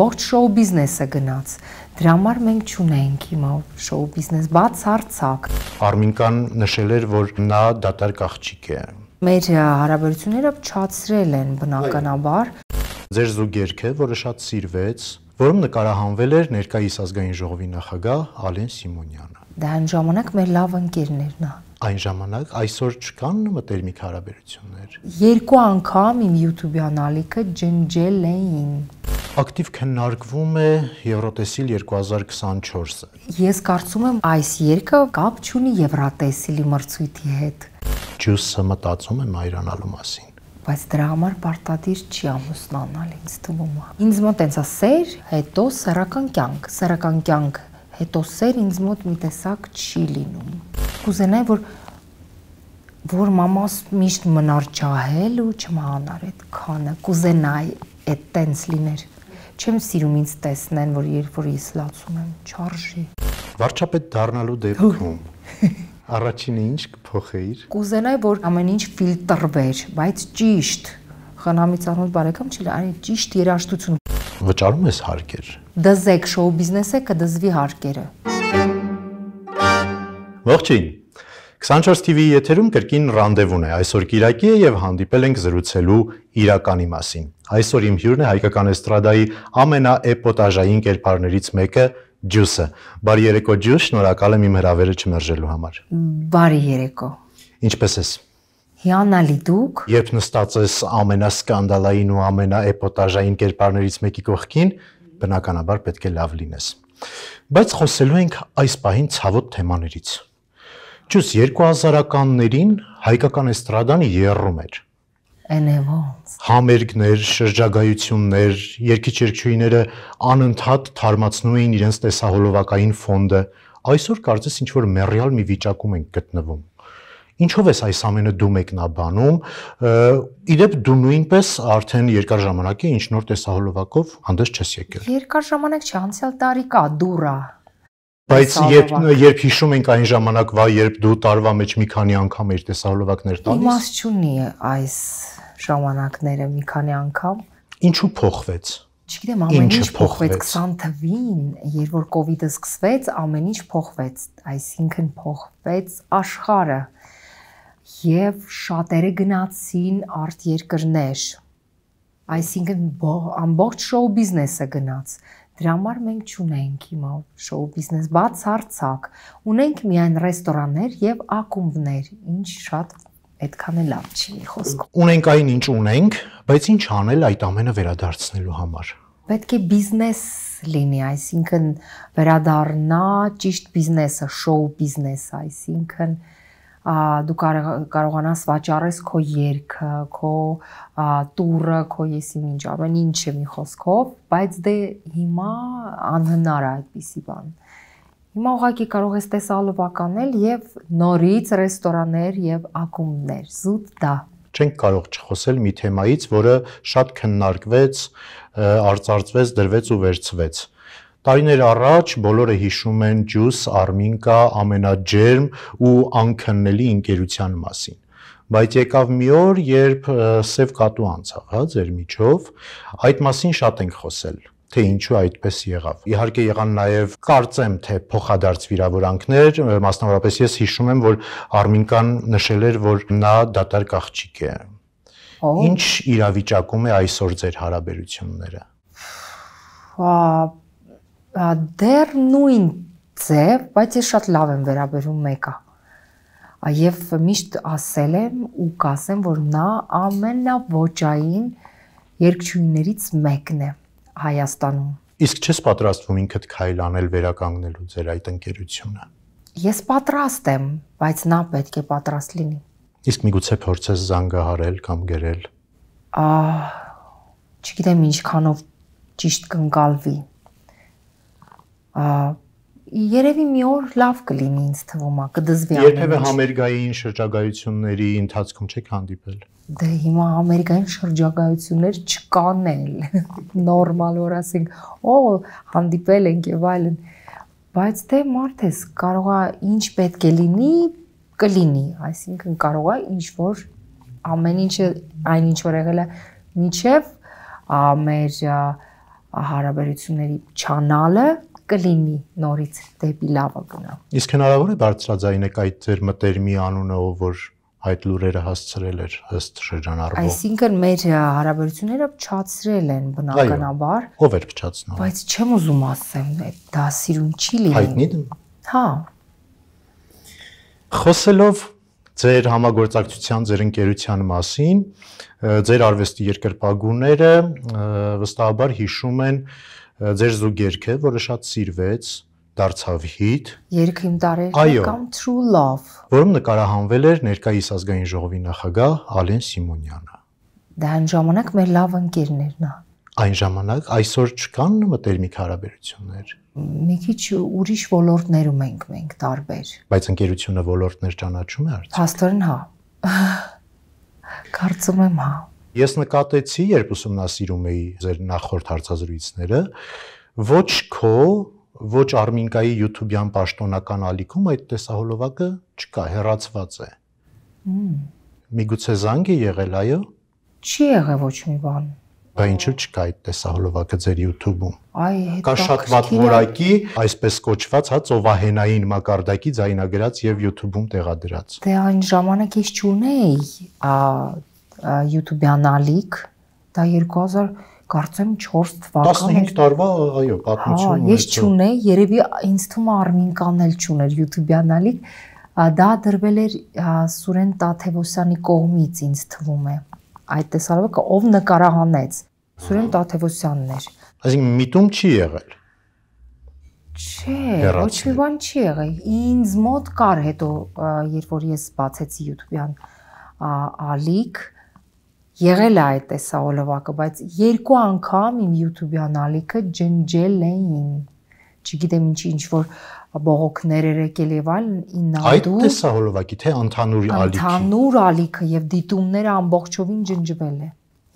ամբողջ շոու բիզնեսը գնաց։ Դրա համար մենք ճունենք հիմա շոու բիզնես բաց հարցակ։ Արմինկան նշել էր, որ նա դատարկ աղջիկ է։ Մեր հարաբերությունները փչացրել են բնականաբար։ Ձեր զուգերքը, որը շատ սիրվեց, որում նկարահանվել էր ներկայիս ազգային ժողովի նախագահ Ալեն Սիմոնյանը։ Դա այն ժամանակ մեր լավ ընկերներն էին այն ժամանակ այսօր չկան մտերմիկ հարաբերություններ։ Երկու անգամ իմ YouTube-յան ալիքը ջնջել էին։ Ակտիվ քննարկվում է Եվրոտեսիլ 2024-ը։ Ես կարծում եմ այս երկը կապ չունի Եվրոտեսիլի մրցույթի հետ։ Ջուսը մտածում է մայրանալու մասին բայց դրա համար պարտադիր չի ամուսնանալ ինձ թվում է։ Ինձ մոտ այնց է սեր, հետո սեռական կյանք, սեռական կյանք հետո սեր ինձ մոտ մի տեսակ չի լինում։ Կուզենայի որ որ մամաս միշտ մնար ճահել ու չմահանար այդ քանը։ Կուզենայի այդ տենց լիներ։ Չեմ սիրում ինձ տեսնեն, որ երբ որ ես լացում եմ, չարժի։ Վարչապետ դառնալու դեպքում առաջինը ինչ կփոխեիր։ Կուզենայի որ ամեն ինչ ֆիլտրվեր, բայց ճիշտ խնամից առնոտ բարեկամ չի լինի, ճիշտ երաշտություն վճարում ես հարկեր։ Դզեք շոու բիզնեսը կդզվի հարկերը։ Ողջույն։ 24 TV-ի եթերում կրկին ռանդևուն է։ Այսօր Կիրակի է եւ հանդիպել ենք զրուցելու իրականի մասին։ Այսօր իմ հյուրն է հայկական էստրադայի ամենաէպոտաժային կերպարներից մեկը Ջուսը։ Բարի երեկո Ջուս, շնորհակալ եմ իմ հրավերը չմերժելու համար։ Բարի երեկո։ Ինչպե՞ս ես։ Հիանալի դուք։ Երբ նստած ես ամենասկանդալային ու ամենաէպոտաժային կերպարներից մեկի կողքին, բնականաբար պետք է լավ լինես։ Բայց խոսելու ենք այս պահին ցավոտ թեմաներից։ Ճուս 2000-ականներին հայկական էստրադան երռում էր։ Էնևոնց։ Համերգներ, շրջագայություններ, երկիչերկչուիները անընդհատ թարմացնում էին իրենց տեսահոլովակային ֆոնդը։ Այսօր կարծես ինչ որ մեռյալ մի վիճակում ենք գտնվում Ինչով ես այս ամենը դու մեկնաբանում։ Իդեպ դու նույնպես արդեն երկար ժամանակ է ինչ նոր տեսահոլովակով հանդես չես եկել։ Երկար ժամանակ չէ, անցյալ տարի կա դուրա։ Բայց երբ երբ հիշում ենք այն ժամանակվա, երբ դու տարվա մեջ մի քանի անգամ էր տեսահոլովակներ տալիս։ Իմաստ չունի այս ժամանակները մի քանի անգամ։ Ինչու փոխվեց չգիտեմ ամեն ինչ փոխվեց 20 թվին, երբ որ կոവിഡ്ը սկսվեց, ամեն ինչ փոխվեց, այսինքն փոխվեց աշխարհը եւ շատերը գնացին արտ երկրներ։ Այսինքն ամբողջ շոու բիզնեսը գնաց։ Դրա համար մենք ճունենք հիմա շոու բիզնես բացարձակ։ Ունենք միայն ռեստորաններ եւ ակումբներ, ինչ շատ այդքան էլ լավ չի մի խոսքով։ Ունենք այն ինչ ունենք, բայց ինչ անել այդ ամենը վերադարձնելու համար։ Պետք է բիզնես լինի, այսինքն վերադառնա ճիշտ բիզնեսը, շոու բիզնես, այսինքն դու կարող կարողանաս վաճառես քո երգը, քո տուրը, քո եսին ինչ, ամեն ինչը մի խոսքով, բայց դե հիմա անհնար է այդպիսի բան։ Հիմա ուղղակի կարող ես տեսալով ականել եւ նորից ռեստորաններ եւ ակումբներ։ Զուտ դա չենք կարող չխոսել մի թեմայից, որը շատ քննարկվեց, արծարծվեց, դրվեց ու վերցվեց։ Տարիներ առաջ բոլորը հիշում են Ջուս Արմինկա ամենաջերմ ու անքննելի ընկերության մասին։ Բայց եկավ մի օր, երբ Սև Կատու անցավ, հա, ձեր միջով, այդ մասին շատ ենք խոսել թե ինչու այդպես եղավ։ Իհարկե եղան նաև կարծեմ թե փոխադարձ վիրավորանքներ, մասնավորապես ես հիշում եմ, որ Արմինկան նշել էր, որ նա դատարկ աղջիկ է։ Ինչ իրավիճակում է այսօր ձեր հարաբերությունները։ Ա դեռ նույն ձև, բայց ես շատ լավ եմ վերաբերում մեկը։ Եվ միշտ ասել եմ ու կասեմ, որ նա ամենաոճային երկչույներից մեկն է Հայաստանում։ Իսկ չես պատրաստվում ինքդ քայլ անել վերականգնելու ձեր այդ ընկերությունը։ Ես պատրաստ եմ, բայց նա պետք է պատրաստ լինի։ Իսկ միգուցե փորձես զանգահարել կամ գերել։ Ահա չգիտեմ ինչքանով ճիշտ կընկալվի Երևի մի օր լավ կլինի ինձ թվում է, կդզվի ամեն ինչ։ Երբևէ համերգային շրջագայությունների ընթացքում չեք հանդիպել։ Դե հիմա համերգային շրջագայություններ չկան էլ։ Նորմալ որ ասենք, օ, հանդիպել ենք եւ այլն։ Բայց դե մարդ էս կարող է ինչ պետք է լինի, կլինի, այսինքն կարող է ինչ որ ամեն ինչը այն ինչ որ եղել է միջև մեր հարաբերությունների չանալը կլինի նորից դեպի լավը գնա։ Իսկ հնարավոր է բարձրաձայնեք այդ ձեր մտերմի անունը, ով որ այդ լուրերը հասցրել էր ըստ շրջանառվող։ Այսինքն մեր հարաբերությունները փչացրել են բնականաբար։ Ով էր փչացնում։ Բայց չեմ ուզում ասեմ, դա սիրուն չի լինի։ Հայտնի դու։ Հա։ Խոսելով ձեր համագործակցության, ձեր ընկերության մասին, ձեր արվեստի երկրպագունները վստահաբար հիշում են ձեր զուգերքը, որը շատ սիրվեց, դարձավ հիթ։ Երգ իմ տարերն կամ True Love, որում նկարահանվել էր ներկայիս ազգային ժողովի նախագահ Ալեն Սիմոնյանը։ Դա այն ժամանակ մեր լավ ընկերներն է։ Այն ժամանակ այսօր չկան մտերմիկ հարաբերություններ։ Մի քիչ ուրիշ ոլորտներում ենք մենք տարբեր։ Բայց ընկերությունը ոլորտներ ճանաչում է արդյոք։ Փաստորեն հա։ Կարծում եմ հա։ Ես նկատեցի, երբ ուսումնասիրում էի ձեր նախորդ հարցազրույցները, ոչ քո, ոչ Արմինկայի YouTube-յան պաշտոնական ալիքում այդ տեսահոլովակը չկա, հեռացված է։ Միգուցե զանգ է եղել, այո։ Չի եղել ոչ մի բան։ Բա ինչու չկա այդ տեսահոլովակը ձեր YouTube-ում։ Այ հետ կա շատ ված որակի, այսպես կոչված հա ծովահենային մակարդակի ձայնագրած եւ YouTube-ում տեղադրած։ Դե այն ժամանակ ես չունեի, YouTube-յան ալիք, դա 2000 կարծեմ 4 թվականն 15 տարվա, այո, պատմություն ունի։ Ես չունե, երևի ինձ թվում է Արմինկան էլ չուներ YouTube-յան ալիք, դա դրվել էր Սուրեն Տաթևոսյանի կողմից ինձ թվում է։ Այդ տեսարակը ով նկարահանեց։ Սուրեն Տաթևոսյանն էր։ Այսինքն միտում չի եղել։ Չէ, ոչ մի բան չի եղել։ Ինձ մոտ կար հետո, երբ որ ես բացեցի YouTube-յան ալիք, ա, Եղել է այդ տեսաոլովակը, բայց երկու անգամ իմ YouTube-յան ալիքը ջնջել էին։ Չգիտեմ ինչի ինչ որ բողոքներ էր եկել եւ այլն իննադու Այդ տեսահոլովակի թե ընդհանուր ալիքի Ընդհանուր ալիքը եւ դիտումները ամբողջովին ջնջվել է։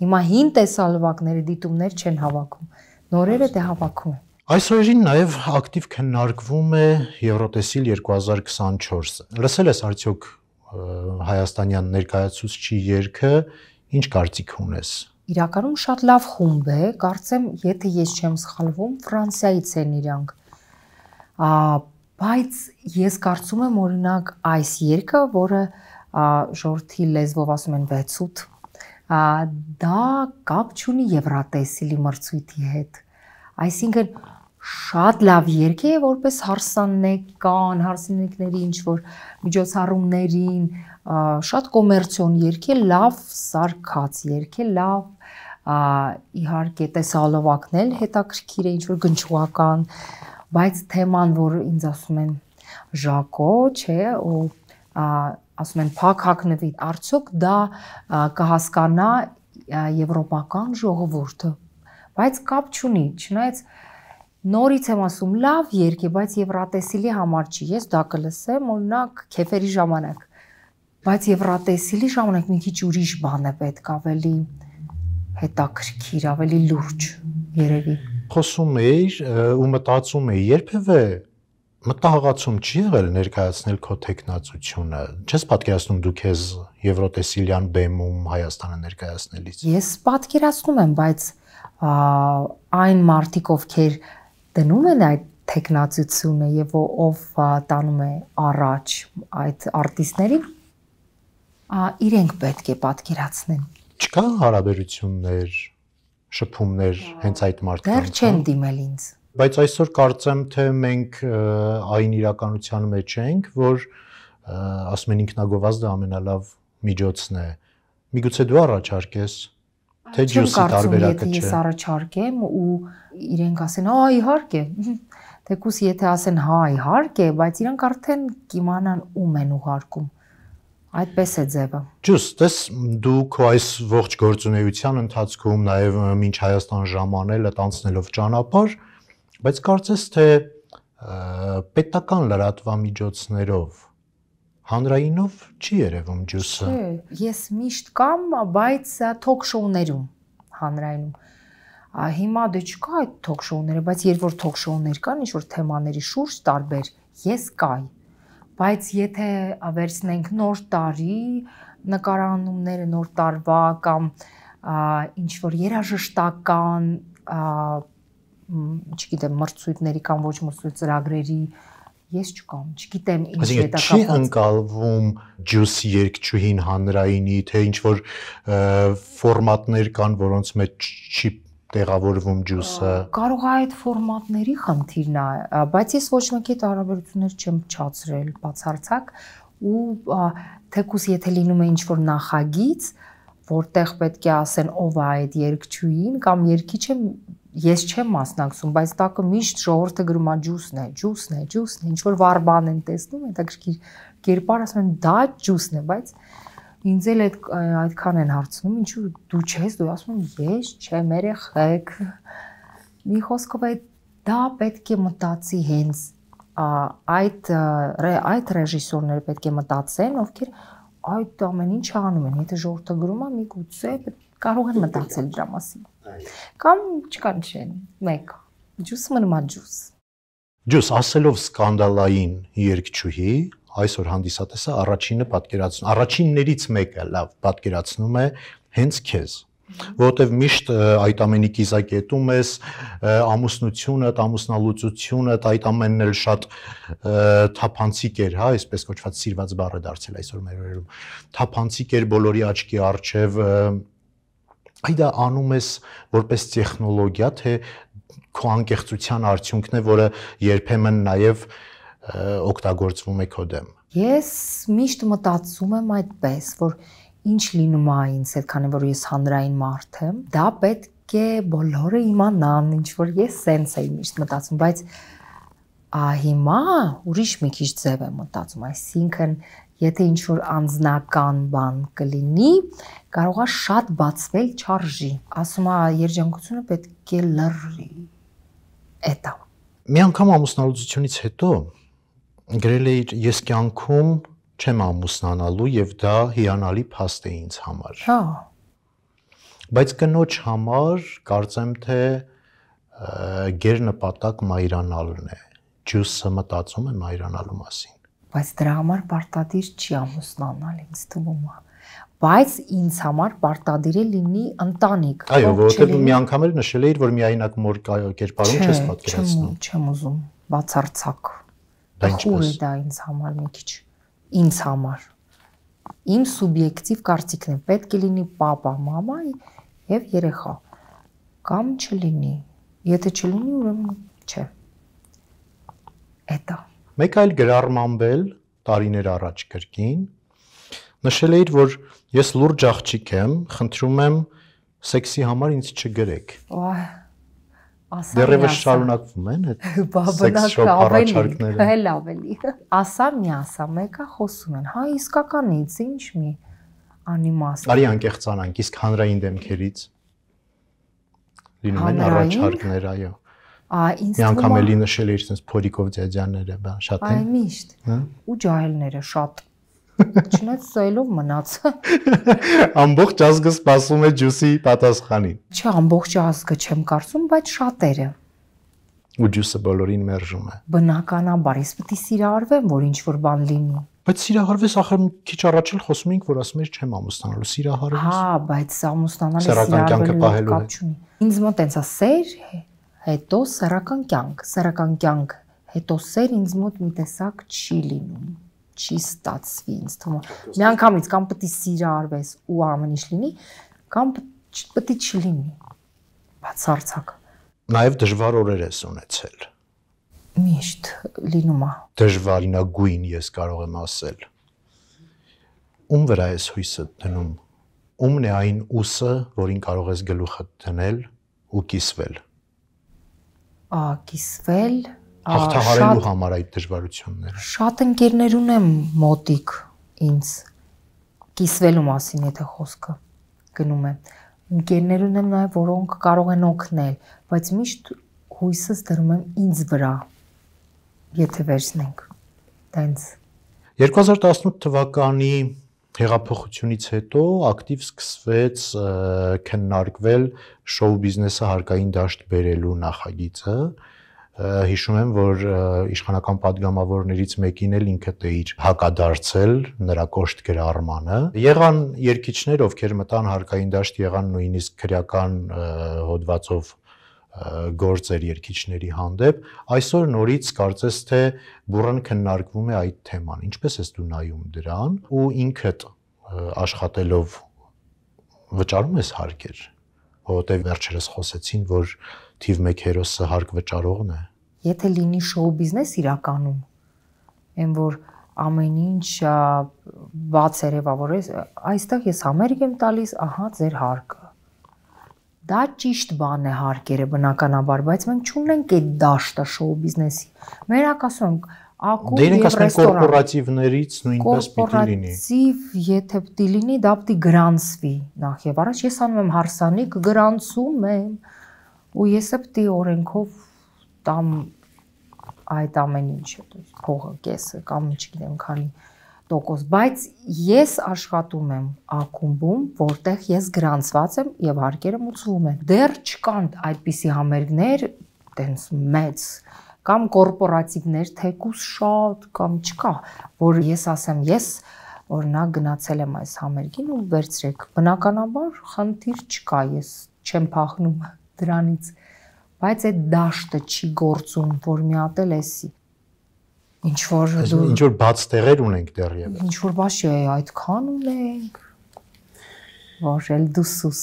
Հիմա հին տեսալվակները դիտումներ չեն հավաքում։ Նորերը դե հավաքում են։ Այս օրերին նաև ակտիվ քննարկվում է Եվրոտեսիլ 2024-ը։ Լսել ես արդյոք հայաստանյան ներկայացուցչի երգը Ինչ կարծիք ունես իրականում շատ լավ խումբ է, կարծեմ, եթե ես չեմ սխալվում, Ֆրանսիայից են իրանք։ Ա բայց ես կարծում եմ օրինակ այս երկը, որը ժորթի լեզվով ասում են 68, դա կապ չունի Եվրատեսիլի մրցույթի հետ։ Այսինքն շատ լավ երգ է որպես հարսանեկան, հարսանեկների ինչ որ միջոցառումներին, շատ կոմերցիոն երգ է, լավ սարքած երգ է, լավ իհարկե տեսալովակն էլ հետաքրքիր է, ինչ որ գնչուական, բայց թեման, որ ինձ ասում են Ժակո, չէ, ու ասում են փակ հակնվի, արդյոք դա կհասկանա եվրոպական ժողովուրդը բայց կապ չունի, չնայած Նորից եմ ասում, լավ երգ է, բայց Եվրատեսիլի համար չի։ Ես դա կլսեմ օրինակ քեֆերի ժամանակ։ Բայց Եվրատեսիլի ժամանակ մի քիչ ուրիշ բան է պետք, ավելի հետաքրքիր, ավելի լուրջ երևի։ Խոսում էիր ու մտածում էի, երբևէ մտահղացում չի եղել ներկայացնել քո տեխնացությունը։ Չես պատկերացնում դու քեզ Եվրոտեսիլյան բեմում Հայաստանը ներկայացնելիս։ Ես պատկերացնում եմ, բայց այն մարդիկ, ովքեր դնում են այդ տեխնացությունը եւ ով տանում է առաջ այդ արտիստների իրենք պետք է պատկերացնեն չկան հարաբերություններ շփումներ հենց այդ մարդկանց դեռ չեն հա? դիմել ինձ բայց այսօր կարծեմ թե մենք այն իրականության մեջ ենք որ ասում են ինքնագովազդը ամենալավ միջոցն է միգուցե դու առաջարկես Թե ջուսի տարբերակը չէ։ Ես առաջարկեմ ու իրենք ասեն, «Ա, իհարկե»։ Թեկուս եթե ասեն, «Հա, իհարկե», բայց իրանք արդեն կիմանան ում են ուղարկում։ Այդպես է ձևը։ Ճուս, տես դու քո այս ողջ գործունեության ընթացքում նաև մինչ Հայաստան ժամանելը տանցնելով ճանապարհ, բայց կարծես թե պետական լրատվամիջոցներով հանրայինով չի երևում ջուսը։ Չէ, ես միշտ կամ, բայց թոք շոուներում հանրայինում։ Ա հիմա դե չկա այդ թոք շոուները, բայց երբ որ թոք շոուներ կան, ինչ որ թեմաների շուրջ տարբեր, ես կայ։ Բայց եթե վերցնենք նոր տարի նկարանումները նոր տարվա կամ ինչ որ երաժշտական, չգիտեմ, մրցույթների կամ ոչ մրցույթ ծրագրերի, ա, ես չկամ, չգիտեմ ինչ հետակապված։ Այսինքն չի անցալվում ջուս երկչուհին հանրայինի, թե ինչ որ ֆորմատներ կան, որոնց մեջ չի տեղավորվում ջուսը։ Կարող է այդ ֆորմատների խնդիրն է, բայց ես ոչ մեկի տարաբերություններ չեմ չացրել բացարձակ ու թեկուս եթե լինում է ինչ որ նախագիծ, որտեղ պետք է ասեն ով է այդ երկչուհին կամ երկիչը ես չեմ մասնակցում, բայց տակը միշտ ժողովրդը գրում է ջուսն է, ջուսն է, ջուսն է, ինչ որ վառ բան են տեսնում, հետաքրքիր կերպար ասում են դա ջուսն է, բայց ինձ էլ այդ այդքան են հարցնում, ինչու դու չես, դու ասում ես չեմ երեխեք։ Մի խոսքով այդ դա պետք է մտածի հենց այդ այդ ռեժիսորները պետք է մտածեն, ովքեր այդ ամեն ինչը անում են։ Եթե ժողովրդը գրում է, միգուցե կարող են մտածել դրա մասին։ Կամ չկանչեն։ 1. Ջուս մնա ջուս։ Ջուս ասելով սկանդալային երկչուհի, այսօր հանդիսատեսը առաջինը պատկերացնում, առաջիններից մեկը լավ պատկերացնում է հենց քեզ որովհետև միշտ այդ ամենի կիզակետում ես ամուսնությունը, ամուսնալուծությունը, այդ ամենն էլ շատ թափանցիկ էր, հա, այսպես կոչված սիրված բառը դարձել այսօր մեր օրերում։ Թափանցիկ էր բոլորի աչքի առջև, այ դա անում ես որպես տեխնոլոգիա, թե քո անկեղծության արդյունքն է, որը երբեմն նաև օգտագործվում է քո դեմ։ Ես միշտ մտածում եմ այդպես, որ ինչ լինում է ինձ, այդքան որ ես հանրային մարդ եմ, դա պետք է բոլորը իմանան, ինչ որ ես սենց էի միշտ մտածում, բայց ա հիմա ուրիշ մի քիչ ձև եմ մտածում, այսինքն եթե ինչ որ անznական բան կլինի, կարողա շատ բացվել չարժի։ Ասում է, երջանկությունը պետք է լռի։ Էտա։ Մի անգամ ամուսնալուծությունից հետո գրել էի ես կյանքում չեմ ամուսնանալու եւ դա հիանալի փաստ է ինձ համար։ Հա։ Բայց կնոջ համար կարծեմ թե գեր նպատակ մայրանալն է։ Ջուսը մտածում է մայրանալու մասին բայց դրա համար պարտադիր չի ամուսնանալ ինձ թվում է բայց ինձ համար պարտադիր է լինի ընտանիք այո որովհետեւ մի անգամ էլ նշել էիր որ միայնակ մոր կերպարում չես պատկերացնում չեմ ուզում բացարձակ դա ինչպես դա ինձ համար մի քիչ ինձ համար իմ սուբյեկտիվ կարծիքն է պետք է լինի papa mama եւ երեխա կամ չլինի եթե չլինի ուրեմն չէ это Մեկ այլ գրառմամբ տարիներ առաջ գրքին նշել էիր, որ ես լուրջ աղջիկ եմ, խնդրում եմ սեքսի համար ինձ չգրեք։ Ահա ասա դեռևս շարունակվում են այդ սեքս շոփ առաջարկները։ Հել ավելի։ Ասա մի ասա, մեկը խոսում են։ Հա իսկականից ինչ մի անիմաստ։ Արի անկեղծանանք, իսկ հանրային դեմքերից լինում են առաջարկներ, այո ինձ թվում է անգամ էլի նշել էր sense փորիկով ձյաձյանները բան շատ են այ միշտ հա։ ու ջահելները շատ չնայած սայլով մնաց ամբողջ ազգը սպասում է ջուսի պատասխանին չէ ամբողջ ազգը չեմ կարծում բայց շատերը ու ջուսը բոլորին մերժում է բնականաբար ես պետք է սիրահարվեմ որ ինչ որ բան լինի բայց սիրահարվես ախր մի քիչ առաջ էլ խոսում էինք որ ասում ես չեմ ամուսնանալու սիրահարվես հա բայց ամուսնանալը սիրահարվելու կապ չունի ինձ մոտ այնց է սեր հետո սեռական կյանք, սեռական կյանք, հետո սեր ինձ մոտ մի տեսակ չի լինում չի ստացվի ինձ թվում։ Միանգամից կամ պետք է սիրարվես ու ամեն ինչ լինի, կամ պետք է չլինի։ Բացարձակ։ Նաև դժվար օրեր ես ունեցել։ Միշտ լինում է։ Դժվարինագույն ես կարող եմ ասել։ Ում վրա ես հույսը դնում։ Ումն է այն ուսը, որին կարող ես գլուխը դնել ու կիսվել կիսվել, հաղթահարելու համար այդ դժվարությունները։ Շատ ընկերներ ունեմ մոտիկ ինձ կիսվելու մասին, եթե խոսքը գնում է։ Ընկերներ ունեմ նաև, որոնք կարող են օգնել, բայց միշտ հույսս դրում եմ ինձ վրա։ Եթե վերցնենք։ Տենց 2018 թվականի հեղափոխությունից հետո ակտիվ սկսվեց քննարկվել շոու բիզնեսը հարկային դաշտ բերելու նախագիծը հիշում եմ որ իշխանական падգամավորներից մեկին էլ ինքդ էիր հակադարձել նրա կոշտ գրառմանը եղան երկիչներ ովքեր մտան հարկային դաշտ եղան նույնիսկ քրեական հոդվածով գործեր երկիչների հանդեպ, այսօր նորից կարծես թե բուրըն քննարկվում է այդ թեման։ Ինչպես ես դու նայում դրան ու ինքդ աշխատելով վճարում ես հարկեր, որովհետև վերջերս խոսեցին, որ թիվ 1 հերոսը հարկ վճարողն է։ Եթե լինի շոու բիզնես իրականում, այն որ ամեն ինչ բաց երևավորես, այստեղ ես համերգ եմ տալիս, ահա ձեր հարկը Դա ճիշտ բան է հարկերը բնականաբար, բայց մենք չունենք այդ դաշտը շոու բիզնեսի։ Մեր ակասոնք ակու դե եւ ռեստորան կորպորատիվներից նույնպես պիտի լինի։ Կորպորատիվ, եթե պիտի լինի, դա պիտի գրանցվի նախ եւ առաջ։ Ես անում եմ հարսանիք, գրանցում եմ ու ես է պիտի օրենքով տամ այդ ամեն ինչը, փողը, կեսը կամ ինչ գիտեմ, քանի տոկոս, բայց ես աշխատում եմ ակումբում, որտեղ ես գրանցված եմ եւ հարկերը մուծվում են։ Դեռ չկան այդպիսի համերգներ, տենց մեծ կամ կորպորատիվներ թեկուս շատ կամ չկա, որ ես ասեմ, ես օրինակ գնացել եմ այս համերգին ու վերցրեք։ Բնականաբար խնդիր չկա, ես չեմ փախնում դրանից, բայց այդ դաշտը չի գործում, որ մի հատ էլ էսի։ Ինչ որ ինչ որ բաց տեղեր ունենք դեռևս։ Ինչ որ բաշի այդքան ունենք։ Որ էլ դուսուս։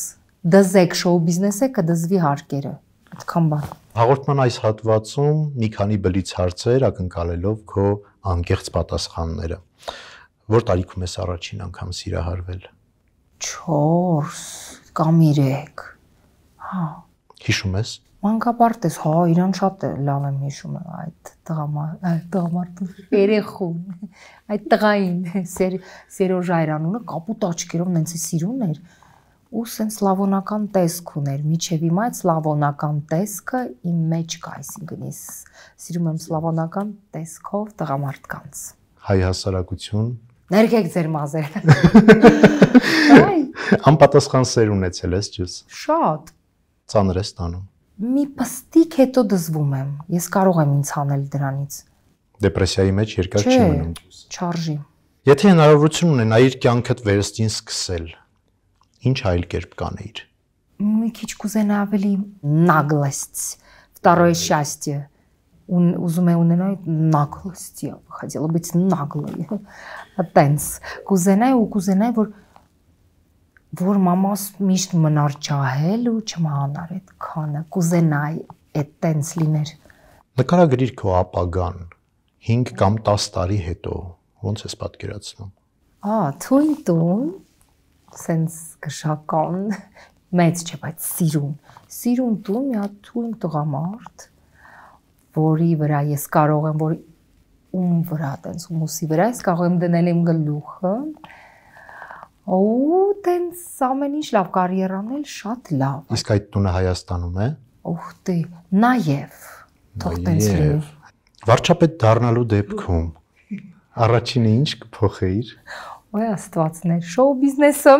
Դզեք շոու բիզնեսը կդզվի հարկերը։ Այդքան բան։ Հաղորդման այս հատվածում մի քանի բլից հարցեր ակնկալելով քո անկեղծ պատասխանները։ Որ տարիքում ես առաջին անգամ սիրահարվել։ 4 կամ 3։ Հա։ Հիշում ես մանկապարտ էս, հա, իրան շատ է լավ եմ հիշում այդ տղամարդ, այդ տղամարդու երեխուն, այդ տղային, Սերոժ Այրանունը կապուտ աչքերով նենց է սիրուն էր ու սենց սլավոնական տեսք ուներ։ Միջև հիմա այդ սլավոնական տեսքը իմ մեջ կա, այսինքն ես սիրում եմ սլավոնական տեսքով տղամարդկանց։ Հայ հասարակություն ներկեք ձեր մազերը։ Այ անպատասխան սեր ունեցել ես ճիշտ։ Շատ ծանր է ստանում մի պստիկ հետո դզվում եմ։ Ես կարող եմ ինձ հանել դրանից։ Դեպրեսիայի մեջ երկար չի մնում։ Չարժի։ Եթե հնարավորություն ունենայիր կյանքդ վերստին սկսել, ինչ այլ կերպ կանեիր։ Մի քիչ կուզենա ավելի նագլաստ, второе счастье։ Он ուզում է ունենալ նագլաստիա, хотела быть наглой։ Տենս։ Կուզենայի ու կուզենայի որ որ մամաս միշտ մնար ջահել ու չմահանար այդ քանը, կուզենայի այդ տենց լիներ։ Նկարագրիր քո ապագան 5 կամ 10 տարի հետո ո՞նց ես պատկերացնում։ Ա, թույն տուն, սենց գշական, մեծ չէ, բայց սիրուն։ Սիրուն տուն, մի հատ թույն տղամարդ, որի վրա ես կարող եմ, որ ում վրա, տենց հումուսի վրա ես կարող եմ դնել իմ գլուխը, Ու տենց ամեն ինչ լավ, կարիերան էլ շատ լավ։ Իսկ այդ տունը Հայաստանում է։ Ուխտի, նաև թող տենց լինի։ Վարչապետ դառնալու դեպքում առաջինը ինչ կփոխեիր։ Ոյ աստվածներ, շոու բիզնեսը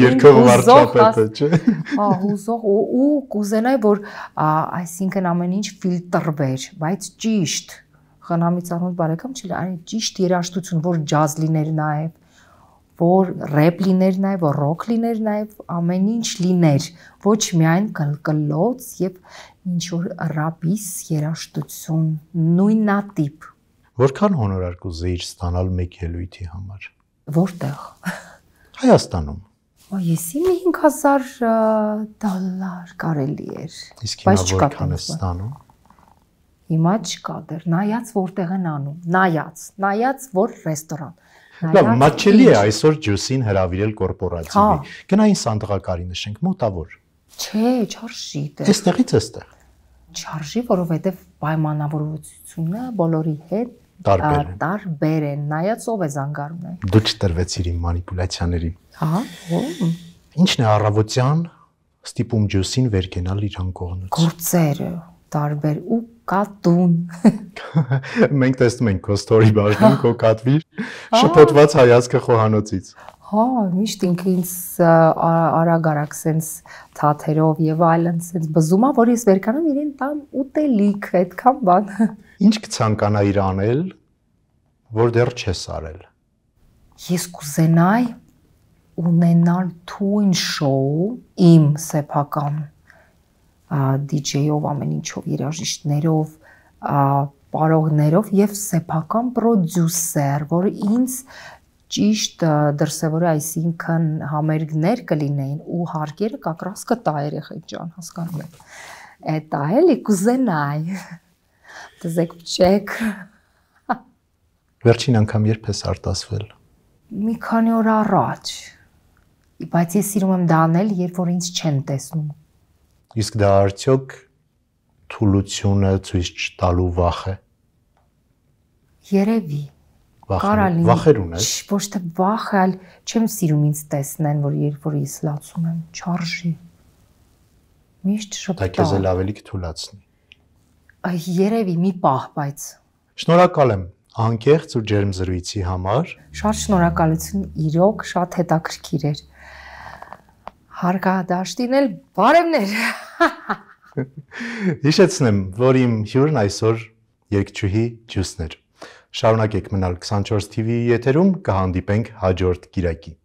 Երկով վարչապետը, չէ։ Հա, հուզող ու կուզենայի որ այսինքն ամեն ինչ ֆիլտրվեր, բայց ճիշտ խնամից առնոց բարեկամ չի լա, այն ճիշտ երաշտություն, որ ջազ լիներ նաև որ рэփ լիներ նաև, որ ռոք լիներ նաև, ամեն ինչ լիներ, ոչ միայն կլկլոց եւ ինչ որ ռապիս երաշտություն, նույնատիպ։ Որքան հոնորար կուզեիր ստանալ մեկ ելույթի համար։ Որտեղ։ Հայաստանում։ Ո ես իմի 5000 դոլար կարելի էր։ Իսկ հիմա որքան է ստանում։ Հիմա չկա դեռ։ Նայած որտեղ են անում։ Նայած, նայած որ ռեստորան։ Լավ, մաչելի է այսօր ջուսին հravirել կորպորատիվի։ հա։ Գնային սանդղակարի նշենք մոտավոր։ Չէ, չարժի դե։ Այստեղից էստեղ։ Չարժի, որովհետև պայմանավորվածությունը բոլորի հետ տարբեր են։ Տարբեր են, նայած ով է զանգարում։ Դու չտրվեցիր իմ մանիպուլյացիաներին։ Ահա, ո՞վ։ Ինչն է առավոտյան ստիպում ջուսին վեր գնալ իր անկողնուց։ Գործերը տարբեր ու կա տուն։ Մենք տեսնում ենք քո story բաժնում քո կատվիր շփոթված հայացքը խոհանոցից։ Հա, միշտ ինքը ինձ արագ-արագ sense թաթերով եւ այլն sense բզումա, որ ես վերկանում իրեն տամ ուտելիք, այդքան բան։ Ինչ կցանկանայիր անել, որ դեռ չես արել։ Ես կուզենայի ունենալ թույն շոու իմ սեփական DJ-ով, ամեն ինչով, երաժիշտներով, պարողներով եւ սեփական պրոդյուսեր, որը ինձ ճիշտ դրսևորի, այսինքն համերգներ կլինեին ու հարկերը կակրաս կտա երեխեք ջան, հասկանում եք։ Էտ է էլի կուզենայ։ Դզեք չեք։ Վերջին անգամ երբ ես արտասվել։ Մի քանի օր առաջ։ Բայց ես սիրում եմ դա անել, երբ որ ինձ չեն տեսնում։ Իսկ դա արդյոք թուլությունը ցույց չտալու վախ է։ Երևի։ Կարա լինի։ Վախեր ունես։ Ոչ թե վախ, այլ չեմ սիրում ինձ տեսնեն, որ երբ որ ես լացում եմ, չարժի։ Միշտ շփտա։ Դա քեզ էլ ավելի կթուլացնի։ Այ երևի մի պահ, բայց Շնորհակալ եմ անկեղծ ու ջերմ զրույցի համար։ Շատ շնորհակալություն, իրոք շատ հետաքրքիր էր։ Հարգադաշտին էլ բարևներ։ Հիշեցնեմ, որ իմ հյուրն այսօր երկչուհի Ջուսն էր։ Շարունակեք մնալ 24 TV եթերում, կհանդիպենք հաջորդ գիրակի։